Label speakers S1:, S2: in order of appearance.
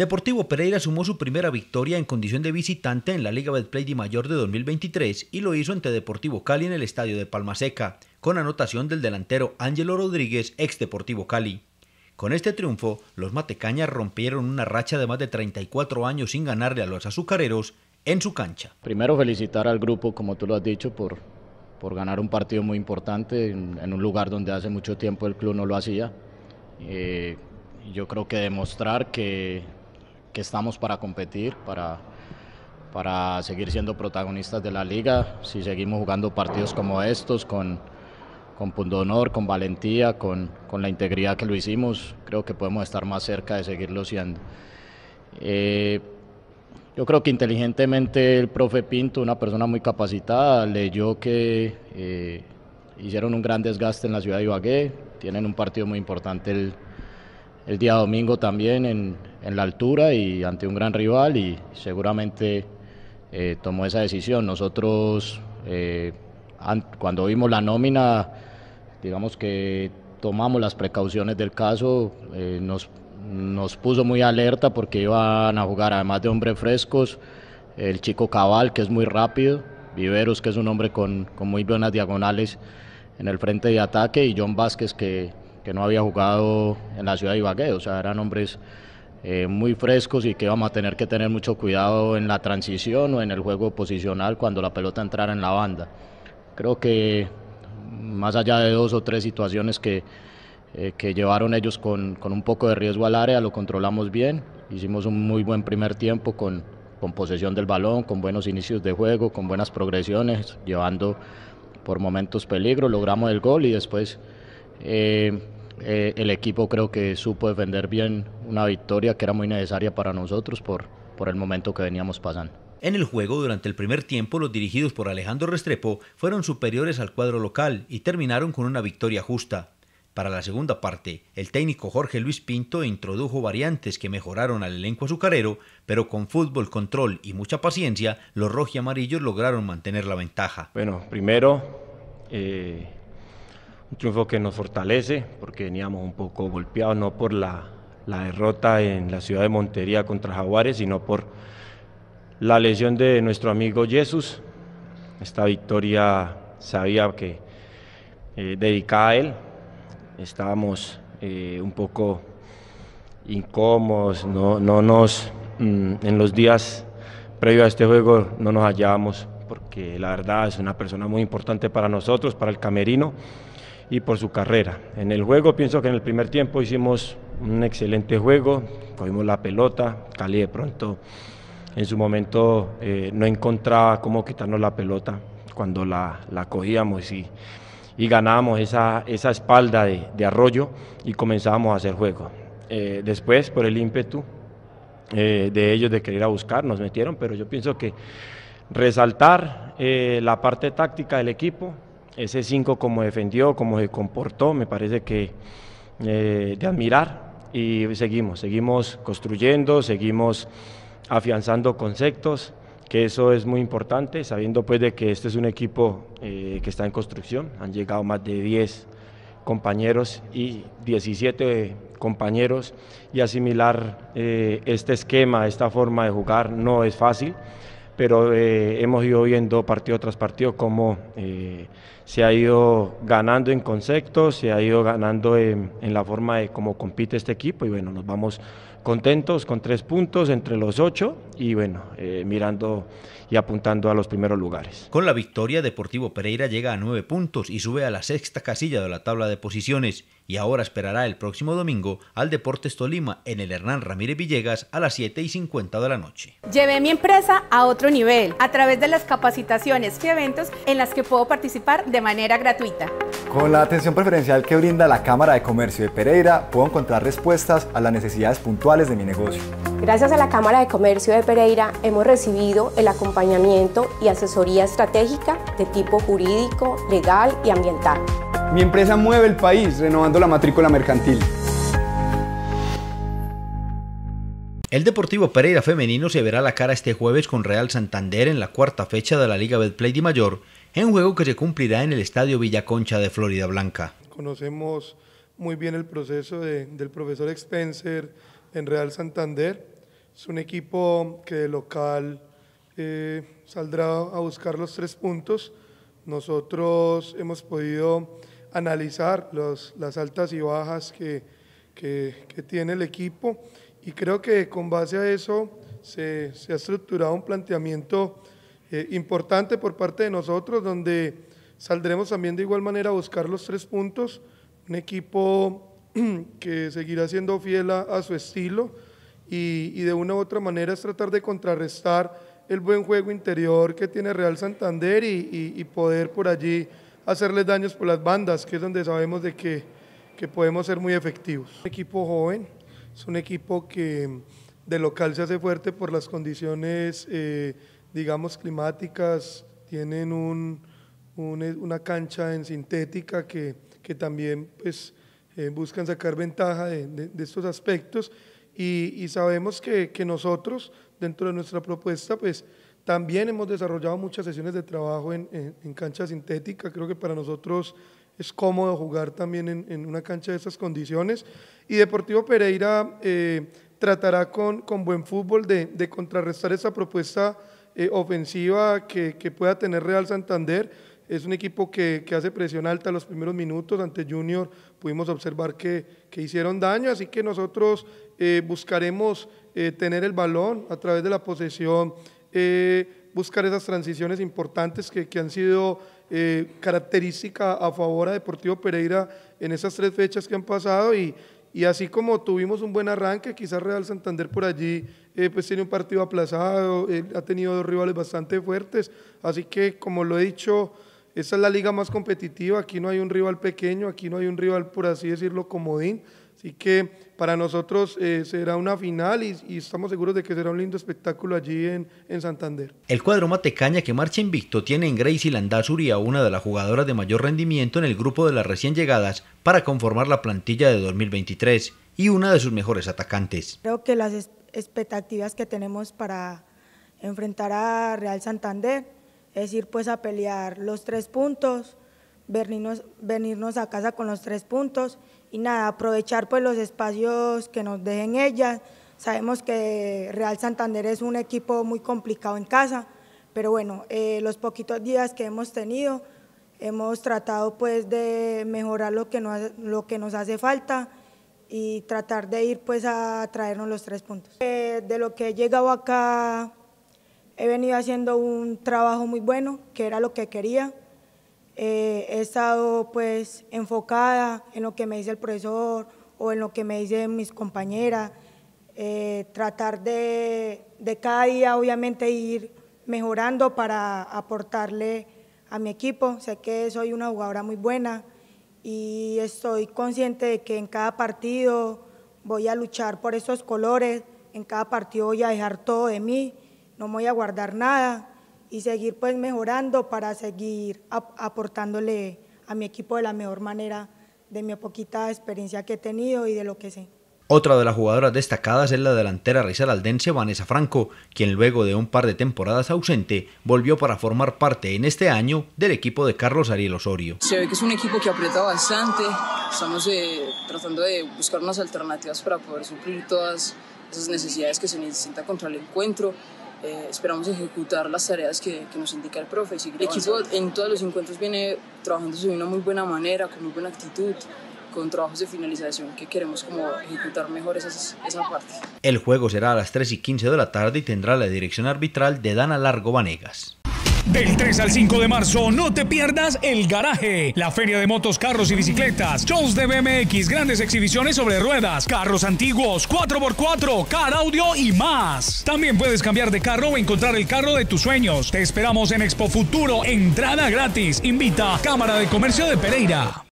S1: Deportivo Pereira sumó su primera victoria en condición de visitante en la Liga Betplay de Mayor de 2023 y lo hizo ante Deportivo Cali en el estadio de Palmaseca, con anotación del delantero Ángelo Rodríguez, ex Deportivo Cali. Con este triunfo, los matecañas rompieron una racha de más de 34 años sin ganarle a los
S2: azucareros en su cancha. Primero felicitar al grupo, como tú lo has dicho, por, por ganar un partido muy importante en, un lugar donde hace mucho tiempo el club no lo hacía. Eh, yo creo que demostrar que que estamos para competir, para, para seguir siendo protagonistas de la liga. Si seguimos jugando partidos como estos, con, con punto honor, con valentía, con, la integridad que lo hicimos, creo que podemos estar más cerca de seguirlo siendo. Eh, yo creo que inteligentemente el profe Pinto, una persona muy capacitada, leyó que eh, hicieron un gran desgaste en la ciudad de Ibagué, tienen un partido muy importante el el día domingo también en, la altura y ante un gran rival y seguramente eh, tomó esa decisión. Nosotros, eh, cuando vimos la nómina, digamos que tomamos las precauciones del caso, eh, nos, puso muy alerta porque iban a jugar, además de hombres frescos, el chico Cabal, que es muy rápido, Viveros, que es un hombre con, con muy buenas diagonales en el frente de ataque, y John Vázquez, que que no había jugado en la ciudad de Ibagué, o sea, eran hombres eh, muy frescos y que íbamos a tener que tener mucho cuidado en la transición o en el juego posicional cuando la pelota entrara en la banda. Creo que más allá de dos o tres situaciones que, eh, que llevaron ellos con, un poco de riesgo al área, lo controlamos bien, hicimos un muy buen primer tiempo con, con posesión del balón, con buenos inicios de juego, con buenas progresiones, llevando por momentos peligro, logramos el gol y después eh, eh, el equipo creo que supo defender bien una victoria que era muy necesaria para nosotros por, por el momento que veníamos pasando.
S1: En el juego, durante el primer tiempo, los dirigidos por Alejandro Restrepo fueron superiores al cuadro local y terminaron con una victoria justa. Para la segunda parte, el técnico Jorge Luis Pinto introdujo variantes que mejoraron al elenco azucarero, pero con fútbol, control y mucha paciencia, los rojiamarillos lograron mantener la ventaja. Bueno,
S3: primero, eh, un triunfo que nos fortalece porque veníamos un poco golpeados, no por la, derrota en la ciudad de Montería contra Jaguares, sino por la lesión de nuestro amigo Jesús. Esta victoria sabía que eh, a él, estábamos eh, un poco incómodos, no, nos, mm, en los días previos a este juego no nos hallábamos, porque la verdad es una persona muy importante para nosotros, para el camerino y por su carrera. En el juego pienso que en el primer tiempo hicimos un excelente juego, cogimos la pelota, Cali de pronto en su momento eh, no encontraba cómo quitarnos la pelota cuando la, cogíamos y, y ganábamos esa, espalda de, arroyo y comenzábamos a hacer juego. Eh, después, por el ímpetu eh, de ellos de querer a buscar, nos metieron, pero yo pienso que resaltar la parte táctica del equipo, ese 5 como defendió, como se comportó, me parece que eh, de admirar y seguimos, seguimos construyendo, seguimos afianzando conceptos, que eso es muy importante, sabiendo pues de que este es un equipo eh, que está en construcción, han llegado más de 10 compañeros y 17 compañeros y asimilar eh, este esquema, esta forma de jugar no es fácil pero eh, hemos ido viendo partido tras partido cómo eh, se ha ido ganando en conceptos, se ha ido ganando en la forma de cómo compite este equipo y bueno, nos vamos contentos con tres puntos entre los ocho y bueno, eh, mirando y apuntando a los primeros lugares.
S1: Con la victoria, Deportivo Pereira llega a nueve puntos y sube a la sexta casilla de la tabla de posiciones y ahora esperará el próximo domingo al Deportes Tolima en el Hernán Ramírez Villegas a las 7 y 50 de la noche.
S4: Llevé mi empresa a otro nivel a través de las capacitaciones y eventos en las que puedo participar de manera gratuita.
S1: Con la atención preferencial que brinda la Cámara de Comercio de Pereira, puedo encontrar respuestas a las necesidades puntuales de mi negocio.
S4: Gracias a la Cámara de Comercio de Pereira hemos recibido el acompañamiento y asesoría estratégica de tipo jurídico, legal y ambiental.
S1: Mi empresa mueve el país renovando la matrícula mercantil. El Deportivo Pereira Femenino se verá la cara este jueves con Real Santander en la cuarta fecha de la Liga Betplay de Mayor en juego que se cumplirá en el Estadio Villa Concha de Florida Blanca.
S5: Conocemos muy bien el proceso del profesor Spencer en Real Santander. Es un equipo que local eh, saldrá a buscar los tres puntos. Nosotros hemos podido analizar las altas y bajas que, que, tiene el equipo y creo que con base a eso se, se ha estructurado un planteamiento eh, importante por parte de nosotros, donde saldremos también de igual manera a buscar los tres puntos, un equipo que seguirá siendo fiel a, su estilo y, y, de una u otra manera es tratar de contrarrestar el buen juego interior que tiene Real Santander y, y, poder por allí hacerles daños por las bandas, que es donde sabemos de que, que podemos ser muy efectivos. Un equipo joven, es un equipo que de local se hace fuerte por las condiciones eh, digamos, climáticas, tienen una cancha en sintética que, que también pues, eh, buscan sacar ventaja de, estos aspectos y, sabemos que, nosotros, dentro de nuestra propuesta, pues también hemos desarrollado muchas sesiones de trabajo en, cancha sintética, creo que para nosotros es cómodo jugar también en, una cancha de esas condiciones y Deportivo Pereira eh, tratará con, con buen fútbol de, de contrarrestar esa propuesta eh, ofensiva que, pueda tener Real Santander. Es un equipo que, hace presión alta los primeros minutos. Ante Junior pudimos observar que, que hicieron daño, así que nosotros eh, buscaremos eh, tener el balón a través de la posesión, buscar esas transiciones importantes que, que han sido característica a favor a Deportivo Pereira en esas tres fechas que han pasado y y así como tuvimos un buen arranque, quizás Real Santander por allí eh, pues tiene un partido aplazado, eh, ha tenido dos rivales bastante fuertes, así que como lo he dicho, esa es la liga más competitiva, aquí no hay un rival pequeño, aquí no hay un rival, por así decirlo, comodín, Así que para nosotros eh, será una final y, estamos seguros de que será un lindo espectáculo allí en, Santander.
S1: El cuadro Matecaña que marcha invicto tiene en Gracie Landazuri a una de las jugadoras de mayor rendimiento en el grupo de las recién llegadas para conformar la plantilla de 2023 y una de sus mejores atacantes.
S4: Creo que las expectativas que tenemos para enfrentar a Real Santander es ir pues a pelear los tres puntos, venirnos a casa con los tres puntos y nada, aprovechar pues los espacios que nos dejen ellas. Sabemos que Real Santander es un equipo muy complicado en casa, pero bueno, eh, los poquitos días que hemos tenido, hemos tratado pues de mejorar lo que nos, lo que nos hace falta y tratar de ir pues a traernos los tres puntos. Eh, de lo que he llegado acá, he venido haciendo un trabajo muy bueno, que era lo que quería, eh, he estado pues enfocada en lo que me dice el profesor o en lo que me dicen mis compañeras, eh, tratar de, de cada día obviamente ir mejorando para aportarle a mi equipo. Sé que soy una jugadora muy buena y estoy consciente de que en cada partido voy a luchar por esos colores, en cada partido voy a dejar todo de mí, no voy a guardar nada, y seguir pues mejorando para seguir aportándole a mi equipo de la mejor manera de mi poquita experiencia que he tenido y de lo que sé.
S1: Otra de las jugadoras destacadas es la delantera aldense Vanessa Franco, quien luego de un par de temporadas ausente volvió para formar parte en este año del equipo de Carlos Ariel Osorio.
S2: Se ve que es un equipo que aprieta bastante, estamos eh, tratando de buscar unas alternativas para poder suplir todas esas necesidades que se necesita contra el encuentro eh, esperamos ejecutar las tareas que, que, nos indica el profe. el equipo en todos los encuentros viene trabajando de una muy buena manera, con muy buena actitud con trabajos de finalización que queremos como ejecutar mejor esas, esa parte.
S1: El juego será a las 3 y 15 de la tarde y tendrá la dirección arbitral de Dana Largo Vanegas. Del 3 al 5 de marzo, no te pierdas El Garaje, la feria de motos, carros y bicicletas, shows de BMX, grandes exhibiciones sobre ruedas, carros antiguos, 4x4, car audio y más. También puedes cambiar de carro o encontrar el carro de tus sueños. Te esperamos en Expo Futuro, entrada gratis. Invita Cámara de Comercio de Pereira.